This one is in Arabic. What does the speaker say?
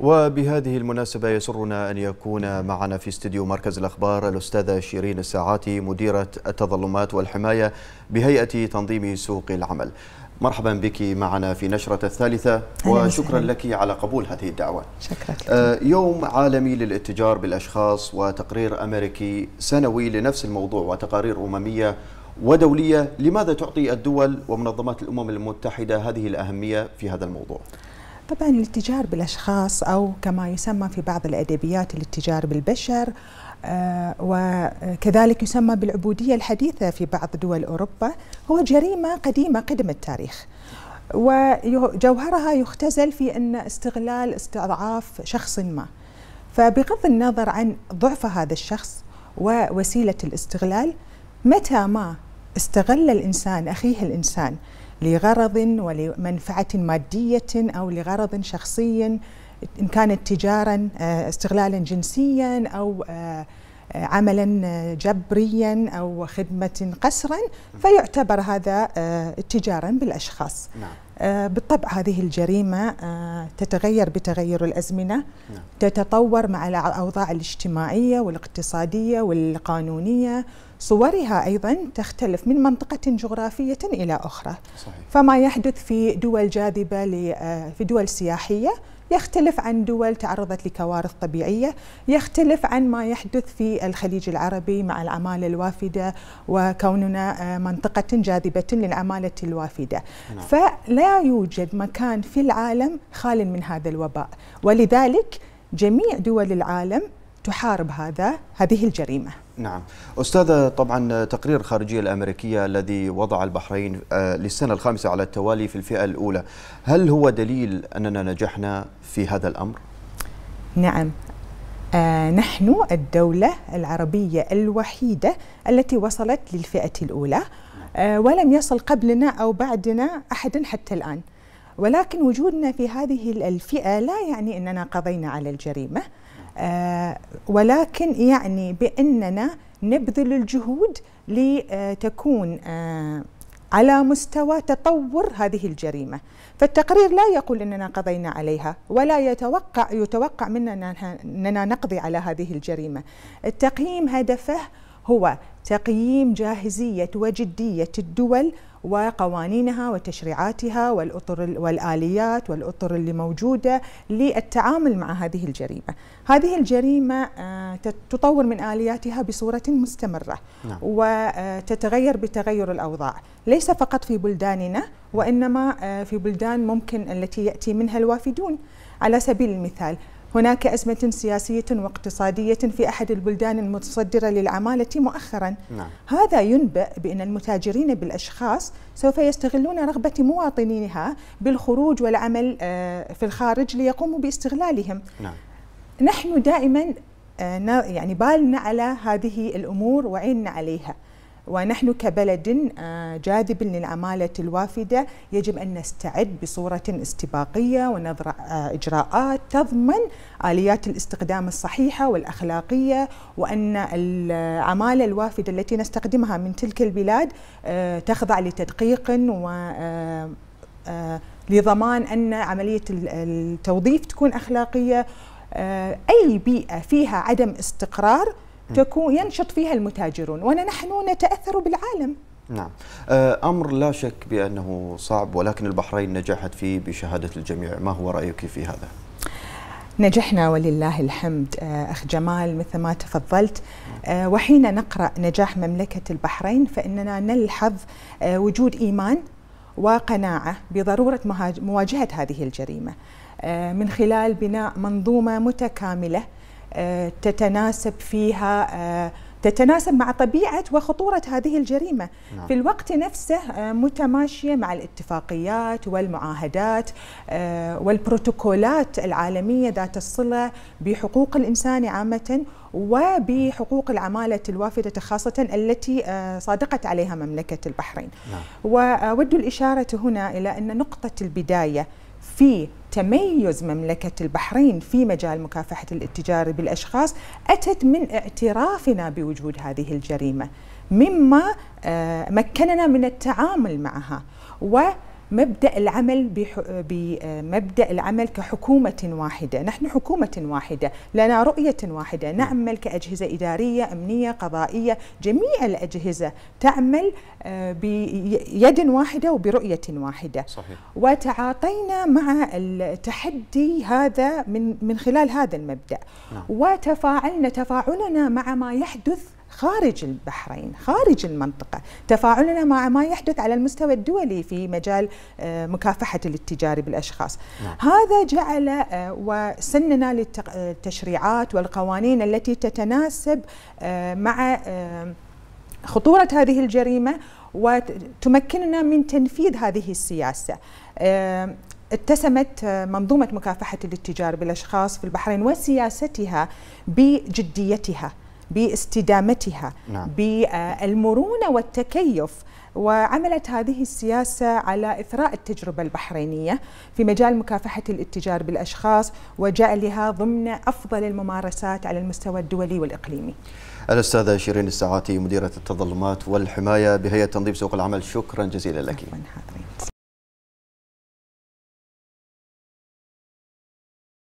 وبهذه المناسبة يسرنا أن يكون معنا في استديو مركز الأخبار الأستاذة شيرين الساعاتي مديرة التظلمات والحماية بهيئة تنظيم سوق العمل مرحبا بك معنا في نشرة الثالثة وشكرا لك على قبول هذه الدعوة شكرا لك. آه، يوم عالمي للاتجار بالأشخاص وتقرير أمريكي سنوي لنفس الموضوع وتقارير أممية ودولية لماذا تعطي الدول ومنظمات الأمم المتحدة هذه الأهمية في هذا الموضوع؟ طبعا الاتجار بالأشخاص أو كما يسمى في بعض الأدبيات الاتجار بالبشر آه، وكذلك يسمى بالعبودية الحديثة في بعض دول أوروبا هو جريمة قديمة قدم التاريخ وجوهرها يختزل في أن استغلال استضعاف شخص ما فبغض النظر عن ضعف هذا الشخص ووسيلة الاستغلال متى ما استغل الإنسان أخيه الإنسان لغرض ولمنفعة مادية أو لغرض شخصي إن كانت تجارا آه، استغلالا جنسيا أو آه، آه، عملا آه، جبريا أو خدمة قسرا فيعتبر هذا آه، اتجارا بالأشخاص نعم. بالطبع هذه الجريمة تتغير بتغير الأزمنة نعم. تتطور مع الأوضاع الاجتماعية والاقتصادية والقانونية صورها أيضا تختلف من منطقة جغرافية إلى أخرى صحيح. فما يحدث في دول جاذبة في دول سياحية يختلف عن دول تعرضت لكوارث طبيعية يختلف عن ما يحدث في الخليج العربي مع العمالة الوافدة وكوننا آه، منطقة جاذبة للعمالة الوافدة نعم. فلا يوجد مكان في العالم خال من هذا الوباء ولذلك جميع دول العالم تحارب هذا هذه الجريمه نعم أستاذة طبعا تقرير الخارجية الأمريكية الذي وضع البحرين آه، للسنة الخامسة على التوالي في الفئة الأولى هل هو دليل أننا نجحنا في هذا الأمر؟ نعم آه نحن الدولة العربية الوحيدة التي وصلت للفئة الأولى آه ولم يصل قبلنا أو بعدنا أحد حتى الآن ولكن وجودنا في هذه الفئة لا يعني أننا قضينا على الجريمة آه، ولكن يعني بأننا نبذل الجهود لتكون آه، على مستوى تطور هذه الجريمة فالتقرير لا يقول أننا قضينا عليها ولا يتوقع يتوقع منا أننا نقضي على هذه الجريمة التقييم هدفه هو تقييم جاهزية وجدية الدول وقوانينها وتشريعاتها والأطر والآليات والأطر اللي موجودة للتعامل مع هذه الجريمة هذه الجريمة آه، تطور من آلياتها بصورة مستمرة نعم. وتتغير آه، بتغير الأوضاع ليس فقط في بلداننا وإنما آه، في بلدان ممكن التي يأتي منها الوافدون على سبيل المثال هناك أزمة سياسية واقتصادية في أحد البلدان المتصدرة للعمالة مؤخرا نعم. هذا ينبئ بأن المتاجرين بالأشخاص سوف يستغلون رغبة مواطنيها بالخروج والعمل آه، في الخارج ليقوموا باستغلالهم نعم. نحن دائما آه، يعني بالنا على هذه الأمور وعيننا عليها ونحن كبلد آه، جاذب للعمالة الوافدة يجب أن نستعد بصورة استباقية ونضرع آه، إجراءات تضمن آليات الاستخدام الصحيحة والأخلاقية وأن العمالة الوافدة التي نستخدمها من تلك البلاد آه، تخضع لتدقيق و لضمان أن عملية التوظيف تكون أخلاقية أي بيئة فيها عدم استقرار تكون ينشط فيها المتاجرون ونحن نتأثر بالعالم نعم آه، أمر لا شك بأنه صعب ولكن البحرين نجحت فيه بشهادة الجميع ما هو رأيك في هذا؟ نجحنا ولله الحمد آه، أخ جمال مثل ما تفضلت آه، وحين نقرأ نجاح مملكة البحرين فإننا نلحظ وجود إيمان وقناعة بضرورة مواجهة هذه الجريمة من خلال بناء منظومة متكاملة تتناسب فيها آه، تتناسب مع طبيعة وخطورة هذه الجريمة نعم. في الوقت نفسه آه، متماشية مع الاتفاقيات والمعاهدات آه، والبروتوكولات العالمية ذات الصلة بحقوق الإنسان عامة وبحقوق العمالة الوافدة خاصة التي صادقت عليها مملكة البحرين نعم. وأود الإشارة هنا إلى أن نقطة البداية في تميز مملكة البحرين في مجال مكافحة الاتجار بالأشخاص أتت من اعترافنا بوجود هذه الجريمة مما آه، مكننا من التعامل معها و مبدا العمل بمبدا العمل كحكومه واحده، نحن حكومه واحده، لنا رؤيه واحده، نعمل كاجهزه اداريه، امنيه، قضائيه، جميع الاجهزه تعمل آه، بيد واحده وبرؤيه واحده. صحيح. وتعاطينا مع التحدي هذا من من خلال هذا المبدا. نعم. وتفاعلنا تفاعلنا مع ما يحدث خارج البحرين خارج المنطقة تفاعلنا مع ما يحدث على المستوى الدولي في مجال آه، مكافحة الاتجار بالأشخاص نعم. هذا جعل آه، وسننا للتشريعات آه، والقوانين التي تتناسب مع خطورة هذه الجريمة وتمكننا من تنفيذ هذه السياسة اتسمت منظومة مكافحة الاتجار بالأشخاص في البحرين وسياستها بجديتها باستدامتها نعم. بالمرونة والتكيف وعملت هذه السياسة على إثراء التجربة البحرينية في مجال مكافحة الاتجار بالأشخاص وجعلها ضمن أفضل الممارسات على المستوى الدولي والإقليمي الأستاذة شيرين الساعاتي مديرة التظلمات والحماية بهيئة تنظيم سوق العمل شكرا جزيلا لك شكرا